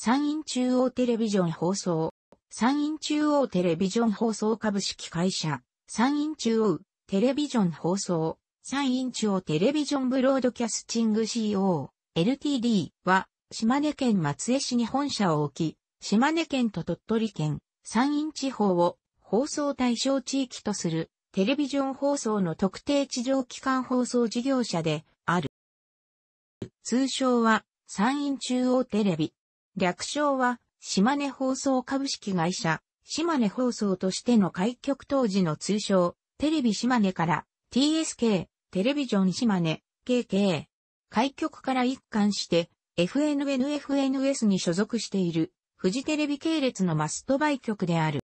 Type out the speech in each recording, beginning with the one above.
山陰中央テレビジョン放送、山陰中央テレビジョン放送株式会社、山陰中央テレビジョン放送、山陰中央テレビジョンブロードキャスティング CO、LTD は、島根県松江市に本社を置き、島根県と鳥取県、山陰地方を放送対象地域とするテレビジョン放送の特定地上機関放送事業者である。通称は山陰中央テレビ。略称は、島根放送株式会社、島根放送としての開局当時の通称、テレビ島根から、TSK、テレビジョン島根、KK。開局から一貫して、FNNFNS に所属している、フジテレビ系列のマスト売局である。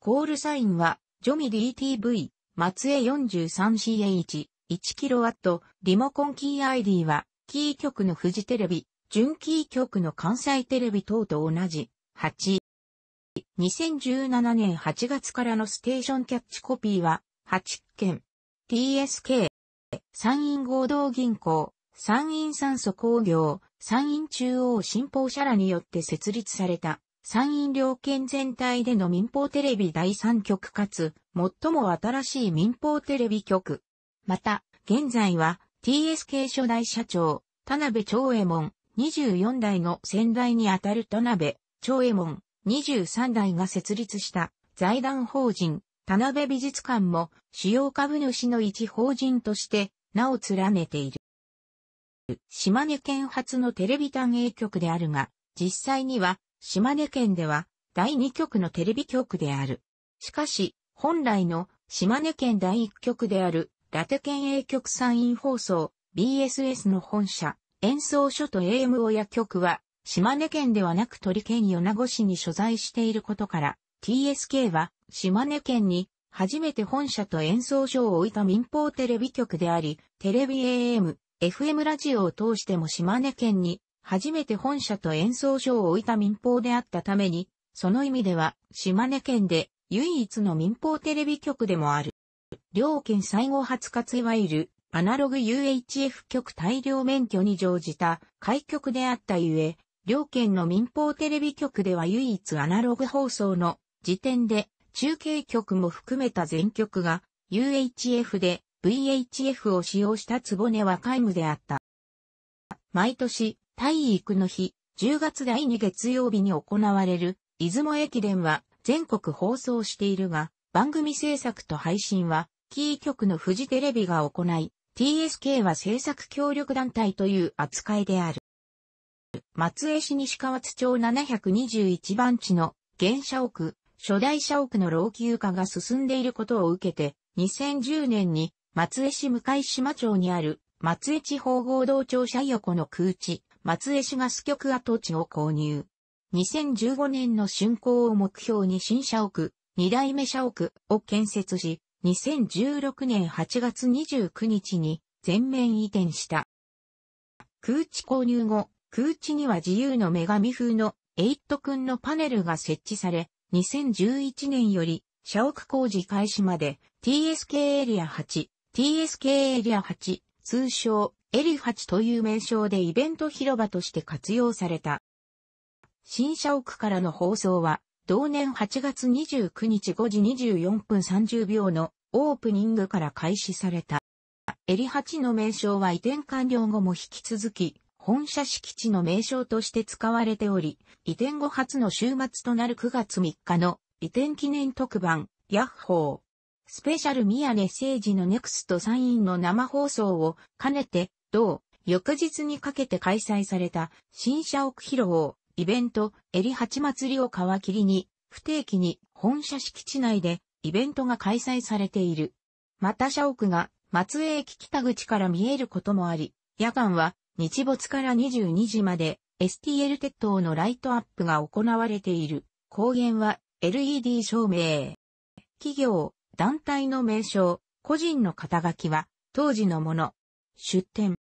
コールサインは、ジョミ DTV、松江 43CH、1kW、リモコンキー ID は、キー局のフジテレビ、準キー局の関西テレビ等と同じ、8。2017年8月からのステーションキャッチコピーは、8県、TSK、山陰合同銀行、山陰酸素工業、山陰中央新報社らによって設立された、山陰両県全体での民放テレビ第3局かつ、最も新しい民放テレビ局。また、現在は、TSK 初代社長、田辺長衛門、24代の先代にあたる田辺、長右衛門、23代が設立した財団法人、田辺美術館も主要株主の一法人として名を連ねている。島根県初のテレビ単営局であるが、実際には島根県では第2局のテレビ局である。しかし、本来の島根県第1局であるラテ県営局参院放送 BSS の本社、演奏所と AM 親局は、島根県ではなく鳥県米子市に所在していることから、TSK は島根県に初めて本社と演奏所を置いた民放テレビ局であり、テレビ AM、FM ラジオを通しても島根県に初めて本社と演奏所を置いた民放であったために、その意味では島根県で唯一の民放テレビ局でもある。両県最後初活いわゆるアナログ UHF 局大量免許に乗じた開局であったゆえ、両県の民放テレビ局では唯一アナログ放送の時点で中継局も含めた全局が UHF で VHF を使用した坪根は皆無であった。毎年、体育の日、10月第2月曜日に行われる出雲駅伝は全国放送しているが、番組制作と配信はキー局のフジテレビが行い、TSK は制作協力団体という扱いである。松江市西河津町721番地の現社屋、初代社屋の老朽化が進んでいることを受けて、2010年に松江市向島町にある松江地方合同庁舎横の空地、松江市ガス局跡地を購入。2015年の竣工を目標に新社屋、二代目社屋を建設し、2016年8月29日に全面移転した。空地購入後、空地には自由の女神風のエイット君のパネルが設置され、2011年より社屋工事開始まで TSK エリア8、TSK エリア8、通称エリ8という名称でイベント広場として活用された。新社屋からの放送は同年8月29日5時24分30秒のオープニングから開始された。エリハチの名称は移転完了後も引き続き、本社敷地の名称として使われており、移転後初の週末となる9月3日の移転記念特番、ヤッホー。スペシャル宮根誠治のネクストサインの生放送を兼ねて、同、翌日にかけて開催された新社屋披露をイベント、エリハチ祭りを皮切りに、不定期に本社敷地内でイベントが開催されている。また社屋が松江駅北口から見えることもあり、夜間は日没から22時まで STL 鉄塔のライトアップが行われている。光源は LED 照明。企業、団体の名称、個人の肩書きは当時のもの。出展。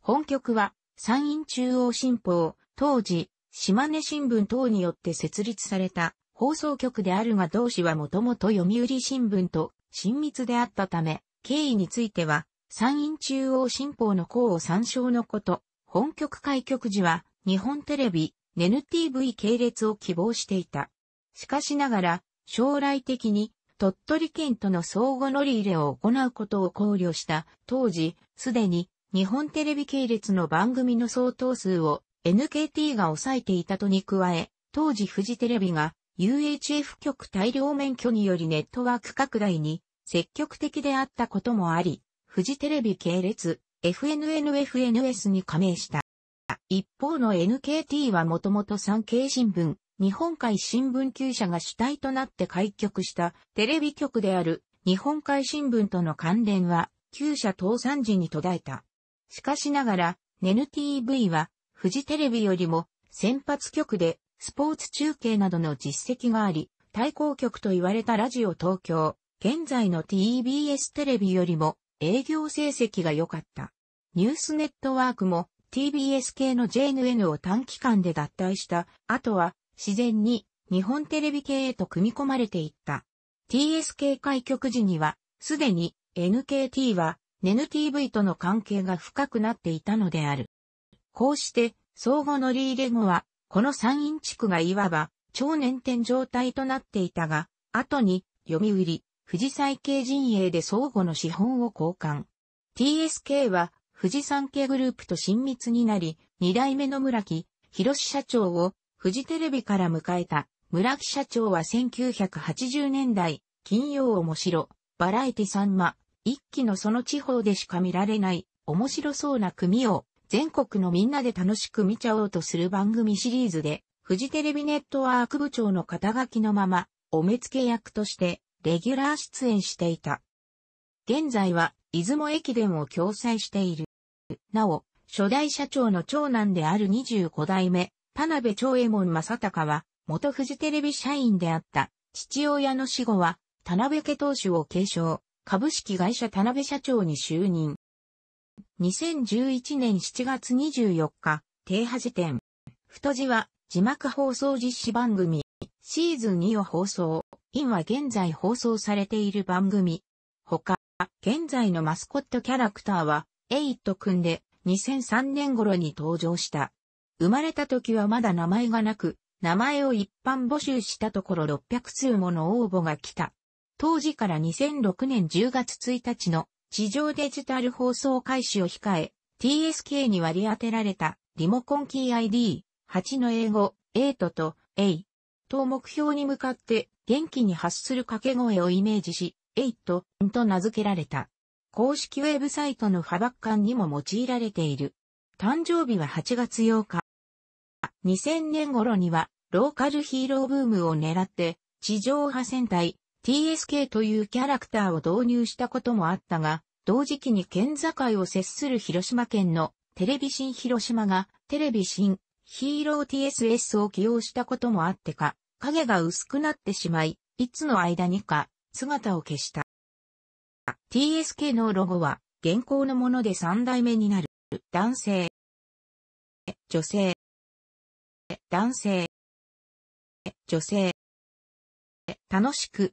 本局は山陰中央新報、当時島根新聞等によって設立された放送局であるが同氏はもともと読売新聞と親密であったため、経緯については、参院中央新報の項を参照のこと、本局開局時は日本テレビ、NTV 系列を希望していた。しかしながら、将来的に鳥取県との相互乗り入れを行うことを考慮した当時、すでに日本テレビ系列の番組の相当数を NKT が抑えていたとに加え、当時フジテレビが UHF 局大量免許によりネットワーク拡大に積極的であったこともあり、フジテレビ系列 FNNFNS に加盟した。一方の NKT はもともと産経新聞、日本海新聞旧社が主体となって開局したテレビ局である日本海新聞との関連は旧社倒産時に途絶えた。しかしながら、NTV はフジテレビよりも先発局でスポーツ中継などの実績があり、対抗局と言われたラジオ東京、現在の TBS テレビよりも営業成績が良かった。ニュースネットワークも TBS 系の JNN を短期間で脱退した後は自然に日本テレビ系へと組み込まれていった。TSK 開局時にはすでに NKT は n n t v との関係が深くなっていたのである。こうして、相互乗り入れ後は、この山陰地区がいわば、超年点状態となっていたが、後に、読売、富士再系陣営で相互の資本を交換。TSK は、富士山系グループと親密になり、二代目の村木、広志社長を、富士テレビから迎えた。村木社長は1980年代、金曜面白、バラエティさんま、一期のその地方でしか見られない、面白そうな組を全国のみんなで楽しく見ちゃおうとする番組シリーズで、フジテレビネットワーク部長の肩書きのまま、お目付け役として、レギュラー出演していた。現在は、出雲駅伝を共催している。なお、初代社長の長男である25代目、田辺長右衛門正隆は、元フジテレビ社員であった、父親の死後は、田辺家当主を継承、株式会社田辺社長に就任。2011年7月24日、停波時点。太字は字幕放送実施番組、シーズン2を放送。インは現在放送されている番組。他、現在のマスコットキャラクターは、エイトくんで、2003年頃に登場した。生まれた時はまだ名前がなく、名前を一般募集したところ600通もの応募が来た。当時から2006年10月1日の地上デジタル放送開始を控え、TSK に割り当てられたリモコンキー ID8 の英語、8とと A と目標に向かって元気に発する掛け声をイメージし、8と名付けられた。公式ウェブサイトの破爆感にも用いられている。誕生日は8月8日。2000年頃にはローカルヒーローブームを狙って地上波戦隊 TSK というキャラクターを導入したこともあったが、同時期に県境を接する広島県のテレビ新広島がテレビ新ヒーロー TSS を起用したこともあってか、影が薄くなってしまい、いつの間にか姿を消した。TSK のロゴは現行のもので3代目になる。男性、女性、男性、女性。楽しく、